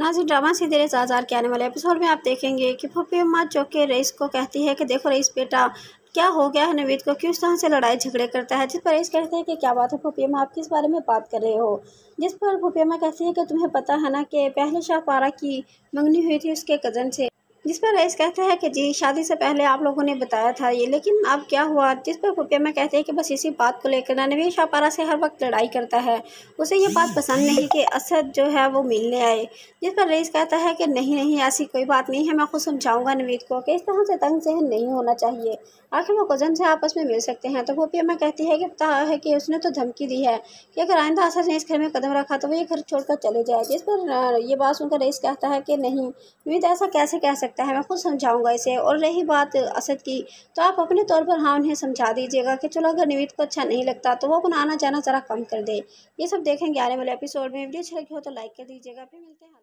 नाजिर drama सीधे race आज़ार के आने वाले एपिसोड में आप देखेंगे कि फूफी अम्मा चौके रईस को कहती है कि देखो रईस बेटा क्या हो गया है नवीद को क्यों तरह से लड़ाई झगड़े करता है जिस पर रईस कहते हैं कि क्या बात है फूफी अम्मा आप किस बारे में बात कर रहे हो जिस पर फूफी अम्मा कहती है कि तुम्हें पता है ना कि पहले शाहपारा की मंगनी हुई थी उसके कज़न से जिस पर रईस कहता है कि जी शादी से पहले आप लोगों ने बताया था ये लेकिन अब क्या हुआ जिस पर खुफियामा कहते हैं कि बस इसी बात को लेकर ननवीर शाहपारा से हर वक्त लड़ाई करता है उसे ये बात पसंद नहीं कि असद जो है वो मिलने आए जिस पर रईस कहता है कि नहीं नहीं ऐसी कोई बात नहीं है मैं खुद समझाऊँगा नवीद को कि इस तरह से तंग जहन नहीं होना चाहिए आखिर वो कज़न से आपस में मिल सकते हैं तो खुफियामा कहती है कि पता है कि उसने तो धमकी दी है कि अगर आइंदा असद ने इस घर में कदम रखा तो वो ये घर छोड़कर चले जाए जिस पर ये बात सुनकर रईस कहता है कि नहीं नवीद ऐसा कैसे कह सकते सकता है मैं खुद समझाऊंगा इसे और रही बात असद की तो आप अपने तौर पर हाँ उन्हें समझा दीजिएगा कि चलो अगर निवित को अच्छा नहीं लगता तो वो अपना आना जाना ज़रा कम कर दे ये सब देखेंगे आने वाले एपिसोड में वीडियो अच्छी लगी हो तो लाइक कर दीजिएगा फिर मिलते हैं